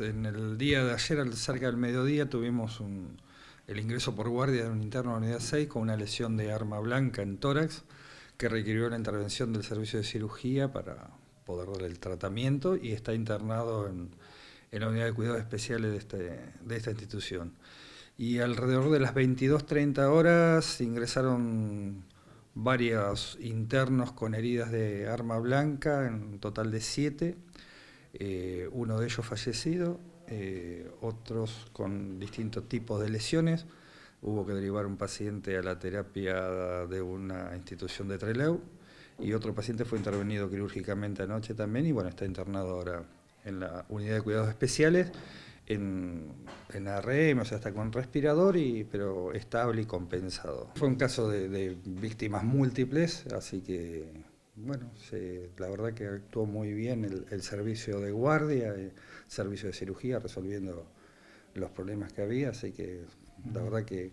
En el día de ayer, cerca del mediodía, tuvimos el ingreso por guardia de un interno de la unidad 6 con una lesión de arma blanca en tórax que requirió la intervención del servicio de cirugía para poder darle el tratamiento y está internado en, la unidad de cuidados especiales de, este, de esta institución. Y alrededor de las 22.30 horas ingresaron varios internos con heridas de arma blanca, en total de 7 eh, uno de ellos fallecido, eh, otros con distintos tipos de lesiones. Hubo que derivar un paciente a la terapia de una institución de Trelew y otro paciente fue intervenido quirúrgicamente anoche también y bueno, está internado ahora en la unidad de cuidados especiales en, en ARM, e o sea, está con respirador, y, pero estable y compensado. Fue un caso de, de víctimas múltiples, así que bueno, la verdad que actuó muy bien el, servicio de guardia, el servicio de cirugía, resolviendo los problemas que había, así que la verdad que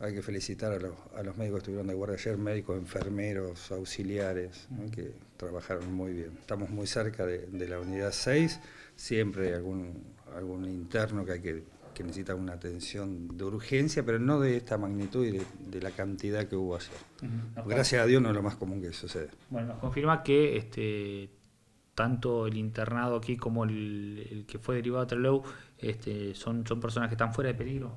hay que felicitar a los, médicos que estuvieron de guardia ayer, médicos, enfermeros, auxiliares, que trabajaron muy bien. Estamos muy cerca de, la unidad 6, siempre hay algún, algún interno que hay que que necesitan una atención de urgencia, pero no de esta magnitud y de, la cantidad que hubo ayer. Gracias a Dios no es lo más común que sucede. Bueno, nos confirma que este, tanto el internado aquí como el, que fue derivado a Trelew este, son, personas que están fuera de peligro.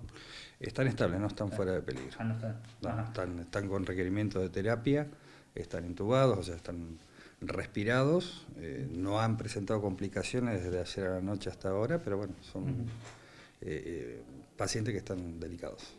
Están estables, no están fuera de peligro. Ah, están. con requerimientos de terapia, están intubados, o sea, están respirados, eh, no han presentado complicaciones desde ayer a la noche hasta ahora, pero bueno, son... Eh, eh, pacientes que están delicados.